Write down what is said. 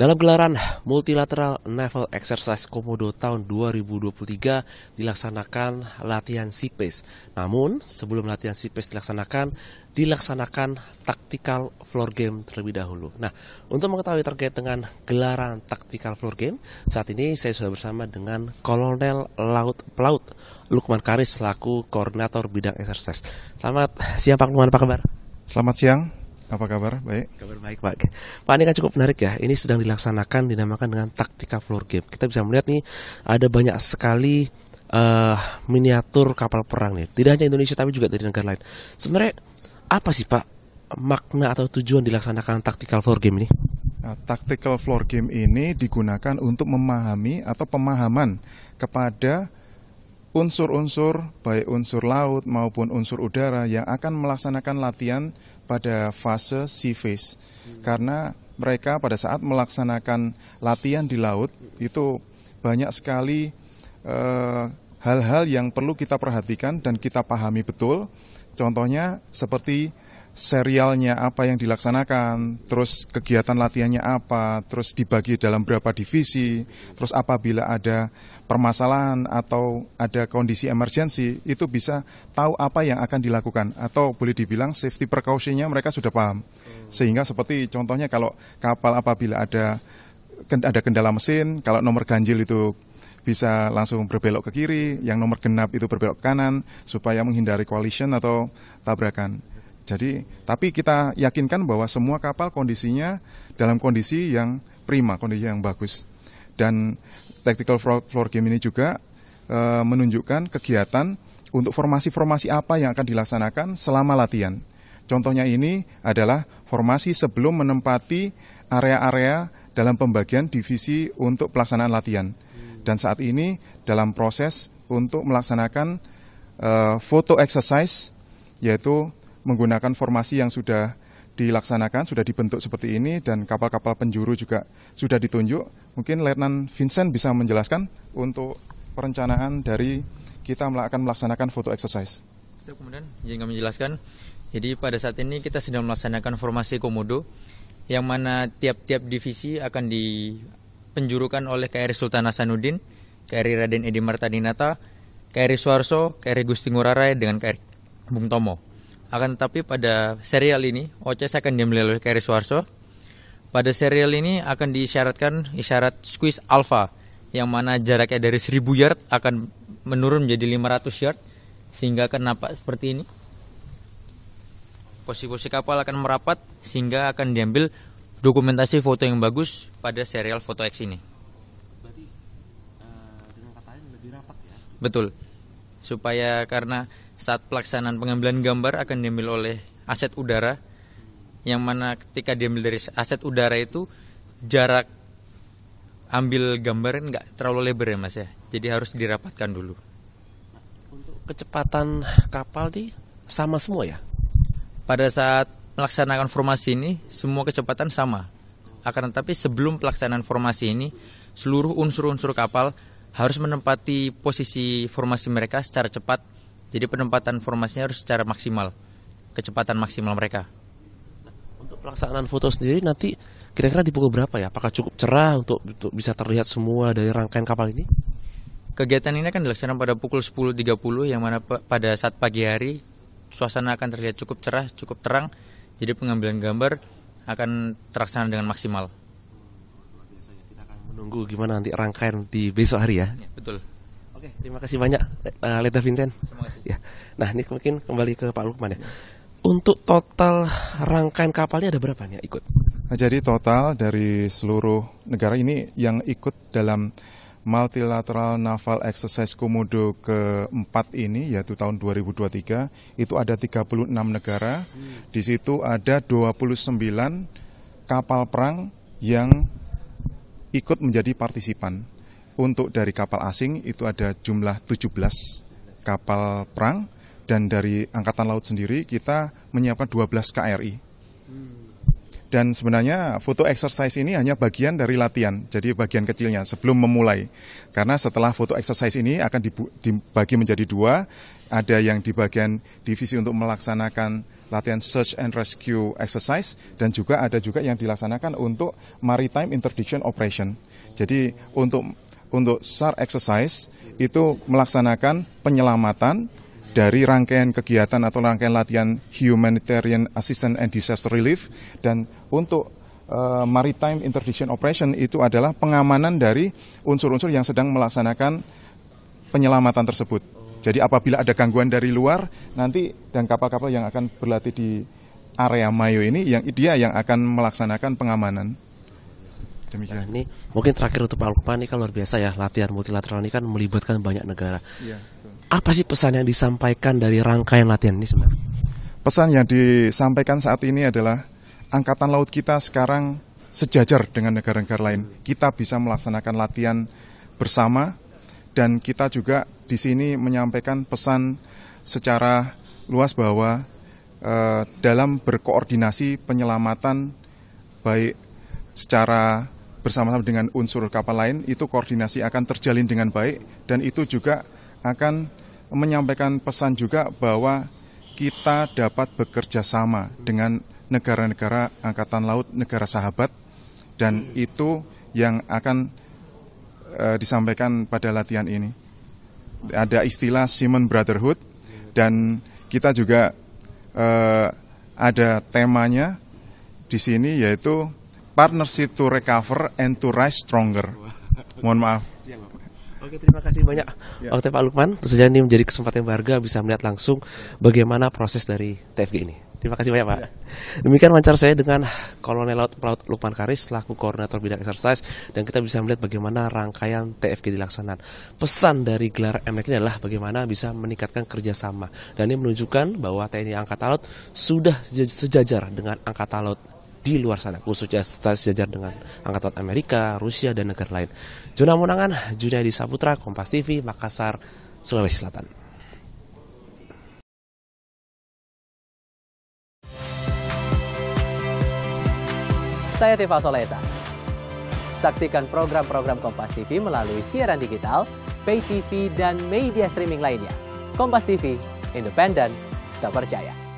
Dalam gelaran Multilateral Naval Exercise Komodo tahun 2023 dilaksanakan latihan SIPES. Namun, sebelum latihan SIPES dilaksanakan, dilaksanakan taktikal floor game terlebih dahulu. Nah, untuk mengetahui terkait dengan gelaran taktikal floor game, saat ini saya sudah bersama dengan Kolonel Laut Pelaut Lukman Karis selaku koordinator bidang exercise. Selamat siang Pak Lukman, apa kabar? Selamat siang. Apa kabar? Baik. Kabar baik, Pak. Pak, ini kan cukup menarik ya. Ini sedang dilaksanakan dinamakan dengan taktika floor game. Kita bisa melihat nih ada banyak sekali uh, miniatur kapal perang nih. Tidak hanya Indonesia tapi juga dari negara lain. Sebenarnya apa sih, Pak, makna atau tujuan dilaksanakan tactical floor game ini? Nah, tactical floor game ini digunakan untuk memahami atau pemahaman kepada unsur-unsur baik unsur laut maupun unsur udara yang akan melaksanakan latihan pada fase sea phase hmm. karena mereka pada saat melaksanakan latihan di laut itu banyak sekali eh, hal-hal uh, hal -hal yang perlu kita perhatikan dan kita pahami betul contohnya seperti serialnya apa yang dilaksanakan, terus kegiatan latihannya apa, terus dibagi dalam berapa divisi, terus apabila ada permasalahan atau ada kondisi emergensi, itu bisa tahu apa yang akan dilakukan atau boleh dibilang safety precaution-nya mereka sudah paham. Sehingga seperti contohnya kalau kapal apabila ada ada kendala mesin, kalau nomor ganjil itu bisa langsung berbelok ke kiri, yang nomor genap itu berbelok ke kanan supaya menghindari koalisi atau tabrakan. Jadi, tapi kita yakinkan bahwa semua kapal kondisinya dalam kondisi yang prima, kondisi yang bagus. Dan tactical floor game ini juga e, menunjukkan kegiatan untuk formasi-formasi apa yang akan dilaksanakan selama latihan. Contohnya ini adalah formasi sebelum menempati area-area dalam pembagian divisi untuk pelaksanaan latihan. Dan saat ini dalam proses untuk melaksanakan uh, foto exercise yaitu menggunakan formasi yang sudah dilaksanakan, sudah dibentuk seperti ini, dan kapal-kapal penjuru juga sudah ditunjuk. Mungkin Letnan Vincent bisa menjelaskan untuk perencanaan dari kita akan melaksanakan foto exercise. Saya kemudian jangan menjelaskan, jadi pada saat ini kita sedang melaksanakan formasi komodo, yang mana tiap-tiap divisi akan dipenjurukan oleh KRI Sultan Hasanuddin, KRI Raden Edi Martadinata, KRI Suarso, KRI Gusti Ngurah Rai, dengan KRI Bung Tomo. Akan tetapi pada serial ini, saya akan diambil oleh Kairi Suarso. Pada serial ini akan diisyaratkan isyarat squeeze alpha, yang mana jaraknya dari 1000 yard akan menurun menjadi 500 yard, sehingga akan nampak seperti ini. Posisi-posisi kapal akan merapat, sehingga akan diambil dokumentasi foto yang bagus pada serial foto X ini. Eh, ya? Betul, supaya karena saat pelaksanaan pengambilan gambar akan diambil oleh aset udara yang mana ketika diambil dari aset udara itu jarak ambil gambar nggak terlalu lebar ya mas ya jadi harus dirapatkan dulu untuk kecepatan kapal di sama semua ya pada saat melaksanakan formasi ini semua kecepatan sama akan tetapi sebelum pelaksanaan formasi ini seluruh unsur-unsur kapal harus menempati posisi formasi mereka secara cepat jadi penempatan formasinya harus secara maksimal, kecepatan maksimal mereka. Untuk pelaksanaan foto sendiri nanti kira-kira di pukul berapa ya? Apakah cukup cerah untuk, untuk bisa terlihat semua dari rangkaian kapal ini? Kegiatan ini akan dilaksanakan pada pukul 10.30 yang mana pada saat pagi hari suasana akan terlihat cukup cerah, cukup terang. Jadi pengambilan gambar akan terlaksana dengan maksimal. Ya, menunggu gimana nanti rangkaian di besok hari ya. ya betul. Oke, terima kasih banyak uh, eh, Leda Vincent. Terima kasih. Ya. Nah, ini mungkin kembali ke Pak Lukman ya. Untuk total rangkaian kapalnya ada berapa nih ikut? Nah, jadi total dari seluruh negara ini yang ikut dalam Multilateral Naval Exercise Komodo keempat ini yaitu tahun 2023 itu ada 36 negara. Hmm. Di situ ada 29 kapal perang yang ikut menjadi partisipan. Untuk dari kapal asing itu ada jumlah 17 kapal perang dan dari angkatan laut sendiri kita menyiapkan 12 KRI. Dan sebenarnya foto exercise ini hanya bagian dari latihan, jadi bagian kecilnya sebelum memulai. Karena setelah foto exercise ini akan dibagi menjadi dua, ada yang di bagian divisi untuk melaksanakan latihan search and rescue exercise dan juga ada juga yang dilaksanakan untuk maritime interdiction operation. Jadi untuk untuk SAR exercise itu melaksanakan penyelamatan dari rangkaian kegiatan atau rangkaian latihan humanitarian assistance and disaster relief dan untuk uh, maritime interdiction operation itu adalah pengamanan dari unsur-unsur yang sedang melaksanakan penyelamatan tersebut. Jadi apabila ada gangguan dari luar nanti dan kapal-kapal yang akan berlatih di area Mayo ini yang dia yang akan melaksanakan pengamanan. Demikian. Nah, ini mungkin terakhir untuk Pak Lukman ini kan luar biasa ya latihan multilateral ini kan melibatkan banyak negara. Ya, betul. Apa sih pesan yang disampaikan dari rangkaian latihan ini sebenarnya? Pesan yang disampaikan saat ini adalah angkatan laut kita sekarang sejajar dengan negara-negara lain. Kita bisa melaksanakan latihan bersama dan kita juga di sini menyampaikan pesan secara luas bahwa eh, dalam berkoordinasi penyelamatan baik secara bersama-sama dengan unsur kapal lain itu koordinasi akan terjalin dengan baik dan itu juga akan menyampaikan pesan juga bahwa kita dapat bekerja sama dengan negara-negara angkatan laut negara sahabat dan hmm. itu yang akan e, disampaikan pada latihan ini. Ada istilah Simon Brotherhood dan kita juga e, ada temanya di sini yaitu partnership to recover and to rise stronger. Mohon maaf. Iya, Oke, terima kasih banyak ya. waktu Pak Lukman. Tentu ini menjadi kesempatan yang berharga bisa melihat langsung bagaimana proses dari TFG ini. Terima kasih banyak Pak. Ya. Demikian wawancara saya dengan Kolonel Laut Pelaut Lukman Karis laku koordinator bidang exercise dan kita bisa melihat bagaimana rangkaian TFG dilaksanakan. Pesan dari gelar MLK ini adalah bagaimana bisa meningkatkan kerjasama dan ini menunjukkan bahwa TNI Angkatan Laut sudah sejajar dengan Angkatan Laut di luar sana, khususnya sejajar dengan Angkatan Amerika, Rusia, dan negara lain. Juna Munangan, Junaidi Saputra, Kompas TV, Makassar, Sulawesi Selatan. Saya Tifa Solesa. Saksikan program-program Kompas TV melalui siaran digital, pay TV, dan media streaming lainnya. Kompas TV, independen, terpercaya.